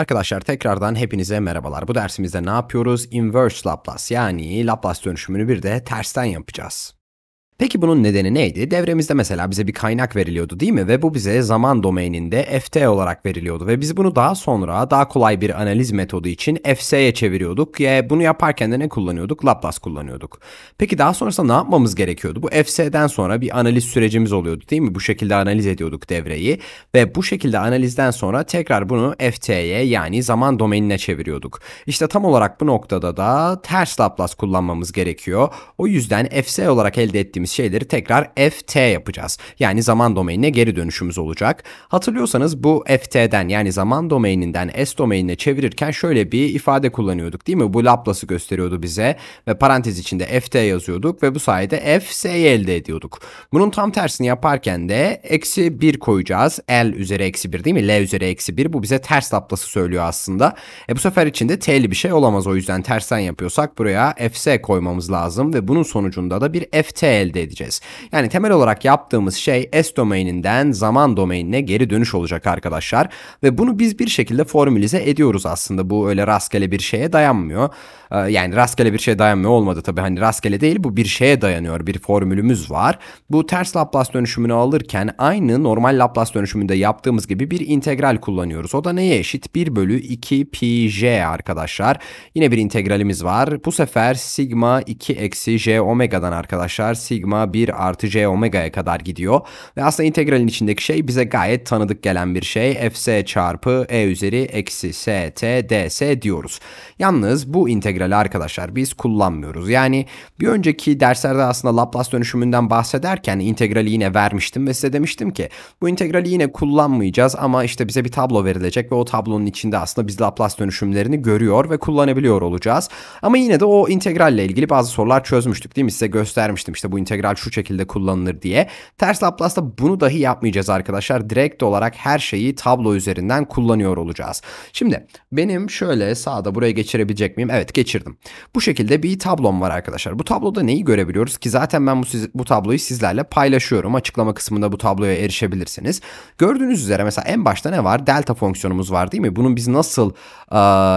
Arkadaşlar tekrardan hepinize merhabalar. Bu dersimizde ne yapıyoruz? Inverse Laplace yani Laplace dönüşümünü bir de tersten yapacağız. Peki bunun nedeni neydi? Devremizde mesela bize bir kaynak veriliyordu değil mi? Ve bu bize zaman domaininde ft olarak veriliyordu ve biz bunu daha sonra daha kolay bir analiz metodu için fs'ye çeviriyorduk. Ya bunu yaparken de ne kullanıyorduk? Laplace kullanıyorduk. Peki daha sonrasında ne yapmamız gerekiyordu? Bu fs'den sonra bir analiz sürecimiz oluyordu değil mi? Bu şekilde analiz ediyorduk devreyi ve bu şekilde analizden sonra tekrar bunu ft'ye yani zaman domainine çeviriyorduk. İşte tam olarak bu noktada da ters Laplace kullanmamız gerekiyor. O yüzden fs olarak elde ettiğimiz dediğimiz şeyleri tekrar ft yapacağız. Yani zaman domainine geri dönüşümüz olacak. Hatırlıyorsanız bu ft'den yani zaman domaininden s domainine çevirirken şöyle bir ifade kullanıyorduk değil mi? Bu Laplace'ı gösteriyordu bize ve parantez içinde ft yazıyorduk ve bu sayede fs'yi elde ediyorduk. Bunun tam tersini yaparken de eksi 1 koyacağız. L üzeri eksi 1 değil mi? L üzeri eksi 1 bu bize ters Laplace'ı söylüyor aslında. E bu sefer içinde t'li bir şey olamaz o yüzden tersten yapıyorsak buraya fs koymamız lazım ve bunun sonucunda da bir ft elde elde edeceğiz. Yani temel olarak yaptığımız şey S domaininden zaman domainine geri dönüş olacak arkadaşlar. Ve bunu biz bir şekilde formülize ediyoruz aslında. Bu öyle rastgele bir şeye dayanmıyor. Ee, yani rastgele bir şeye dayanmıyor olmadı tabii. Hani rastgele değil bu bir şeye dayanıyor. Bir formülümüz var. Bu ters Laplace dönüşümünü alırken aynı normal Laplace dönüşümünde yaptığımız gibi bir integral kullanıyoruz. O da neye eşit? 1 bölü 2 pi j arkadaşlar. Yine bir integralimiz var. Bu sefer sigma 2 eksi j omega'dan arkadaşlar. Sigma sigma 1 artı c omega'ya kadar gidiyor. Ve aslında integralin içindeki şey bize gayet tanıdık gelen bir şey. fs çarpı e üzeri eksi st ds diyoruz. Yalnız bu integrali arkadaşlar biz kullanmıyoruz. Yani bir önceki derslerde aslında Laplace dönüşümünden bahsederken integrali yine vermiştim ve size demiştim ki bu integrali yine kullanmayacağız ama işte bize bir tablo verilecek ve o tablonun içinde aslında biz Laplace dönüşümlerini görüyor ve kullanabiliyor olacağız. Ama yine de o integralle ilgili bazı sorular çözmüştük değil mi? Size göstermiştim işte bu integrali integral şu şekilde kullanılır diye. Ters Laplace'da bunu dahi yapmayacağız arkadaşlar. Direkt olarak her şeyi tablo üzerinden kullanıyor olacağız. Şimdi benim şöyle sağda buraya geçirebilecek miyim? Evet geçirdim. Bu şekilde bir tablom var arkadaşlar. Bu tabloda neyi görebiliyoruz ki zaten ben bu, bu tabloyu sizlerle paylaşıyorum. Açıklama kısmında bu tabloya erişebilirsiniz. Gördüğünüz üzere mesela en başta ne var? Delta fonksiyonumuz var değil mi? Bunun biz nasıl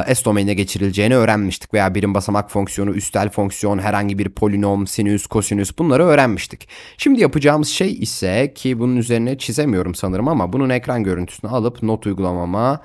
e, S domainine geçirileceğini öğrenmiştik veya birim basamak fonksiyonu, üstel fonksiyon, herhangi bir polinom, sinüs, kosinüs bunları bunları öğrenmiştik. Şimdi yapacağımız şey ise ki bunun üzerine çizemiyorum sanırım ama bunun ekran görüntüsünü alıp not uygulamama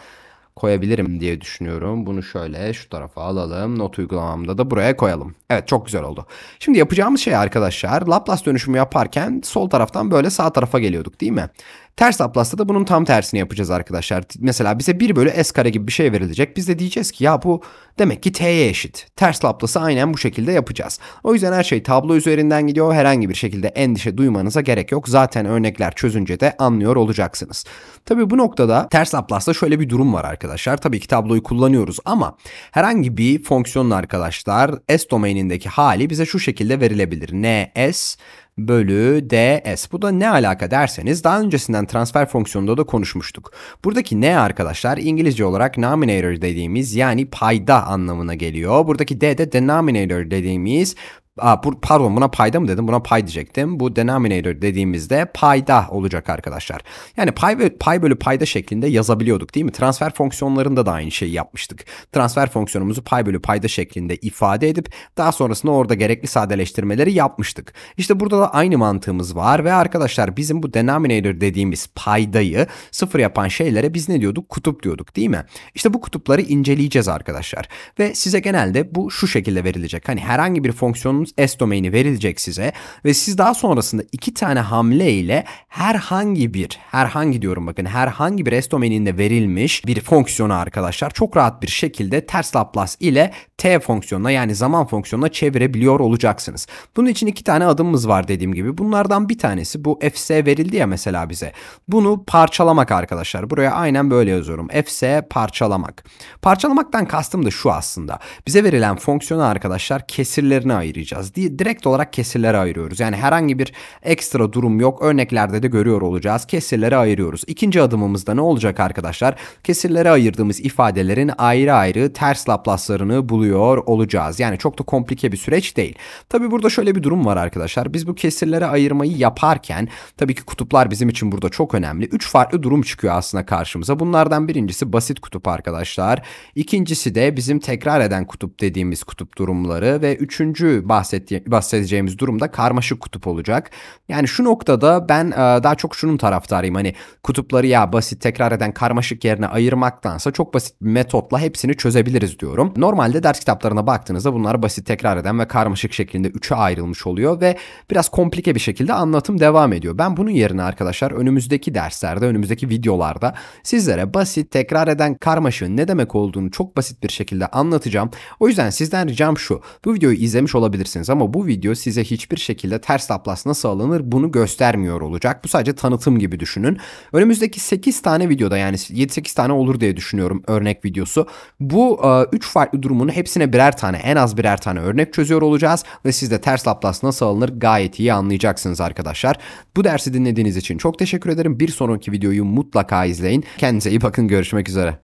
koyabilirim diye düşünüyorum. Bunu şöyle şu tarafa alalım. Not uygulamamda da buraya koyalım. Evet çok güzel oldu. Şimdi yapacağımız şey arkadaşlar Laplace dönüşümü yaparken sol taraftan böyle sağ tarafa geliyorduk değil mi? Ters aplasta da bunun tam tersini yapacağız arkadaşlar. Mesela bize 1 bölü s kare gibi bir şey verilecek. Biz de diyeceğiz ki ya bu demek ki t'ye eşit. Ters laplası aynen bu şekilde yapacağız. O yüzden her şey tablo üzerinden gidiyor. Herhangi bir şekilde endişe duymanıza gerek yok. Zaten örnekler çözünce de anlıyor olacaksınız. Tabi bu noktada ters laplasda şöyle bir durum var arkadaşlar. Tabii ki tabloyu kullanıyoruz ama herhangi bir fonksiyonun arkadaşlar s domainindeki hali bize şu şekilde verilebilir. Ns bölü ds. Bu da ne alaka derseniz daha öncesinden transfer fonksiyonunda da konuşmuştuk. Buradaki ne arkadaşlar İngilizce olarak nominator dediğimiz yani payda anlamına geliyor. Buradaki d de denominator dediğimiz Aa, bu, pardon buna payda mı dedim? Buna pay diyecektim. Bu denominator dediğimizde payda olacak arkadaşlar. Yani pay, bölü, pay bölü payda şeklinde yazabiliyorduk değil mi? Transfer fonksiyonlarında da aynı şeyi yapmıştık. Transfer fonksiyonumuzu pay bölü payda şeklinde ifade edip daha sonrasında orada gerekli sadeleştirmeleri yapmıştık. İşte burada da aynı mantığımız var ve arkadaşlar bizim bu denominator dediğimiz paydayı sıfır yapan şeylere biz ne diyorduk? Kutup diyorduk değil mi? İşte bu kutupları inceleyeceğiz arkadaşlar. Ve size genelde bu şu şekilde verilecek. Hani herhangi bir fonksiyonun dediğimiz S domaini verilecek size ve siz daha sonrasında iki tane hamle ile herhangi bir herhangi diyorum bakın herhangi bir S domaininde verilmiş bir fonksiyonu arkadaşlar çok rahat bir şekilde ters Laplace ile T fonksiyonuna yani zaman fonksiyonuna çevirebiliyor olacaksınız. Bunun için iki tane adımımız var dediğim gibi. Bunlardan bir tanesi bu fs verildi ya mesela bize. Bunu parçalamak arkadaşlar. Buraya aynen böyle yazıyorum. fs parçalamak. Parçalamaktan kastım da şu aslında. Bize verilen fonksiyonu arkadaşlar kesirlerine ayıracağız konuşacağız. Direkt olarak kesirlere ayırıyoruz. Yani herhangi bir ekstra durum yok. Örneklerde de görüyor olacağız. Kesirlere ayırıyoruz. İkinci adımımızda ne olacak arkadaşlar? Kesirlere ayırdığımız ifadelerin ayrı ayrı ters laplaslarını buluyor olacağız. Yani çok da komplike bir süreç değil. Tabi burada şöyle bir durum var arkadaşlar. Biz bu kesirlere ayırmayı yaparken tabii ki kutuplar bizim için burada çok önemli. Üç farklı durum çıkıyor aslında karşımıza. Bunlardan birincisi basit kutup arkadaşlar. İkincisi de bizim tekrar eden kutup dediğimiz kutup durumları ve üçüncü bahsettiğimiz bahsedeceğimiz durumda karmaşık kutup olacak. Yani şu noktada ben e, daha çok şunun taraftarıyım. Hani kutupları ya basit tekrar eden karmaşık yerine ayırmaktansa çok basit bir metotla hepsini çözebiliriz diyorum. Normalde ders kitaplarına baktığınızda bunlar basit tekrar eden ve karmaşık şeklinde üçe ayrılmış oluyor ve biraz komplike bir şekilde anlatım devam ediyor. Ben bunun yerine arkadaşlar önümüzdeki derslerde, önümüzdeki videolarda sizlere basit tekrar eden karmaşığın ne demek olduğunu çok basit bir şekilde anlatacağım. O yüzden sizden ricam şu. Bu videoyu izlemiş olabilirsiniz alabilirsiniz ama bu video size hiçbir şekilde ters taplas nasıl alınır bunu göstermiyor olacak. Bu sadece tanıtım gibi düşünün. Önümüzdeki 8 tane videoda yani 7-8 tane olur diye düşünüyorum örnek videosu. Bu 3 e, farklı durumun hepsine birer tane en az birer tane örnek çözüyor olacağız ve siz de ters laplas nasıl alınır gayet iyi anlayacaksınız arkadaşlar. Bu dersi dinlediğiniz için çok teşekkür ederim. Bir sonraki videoyu mutlaka izleyin. Kendinize iyi bakın görüşmek üzere.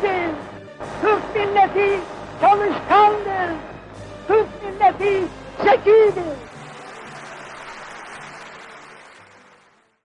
Türksüz. Türk milleti çalışkandır. Türk milleti zekidir.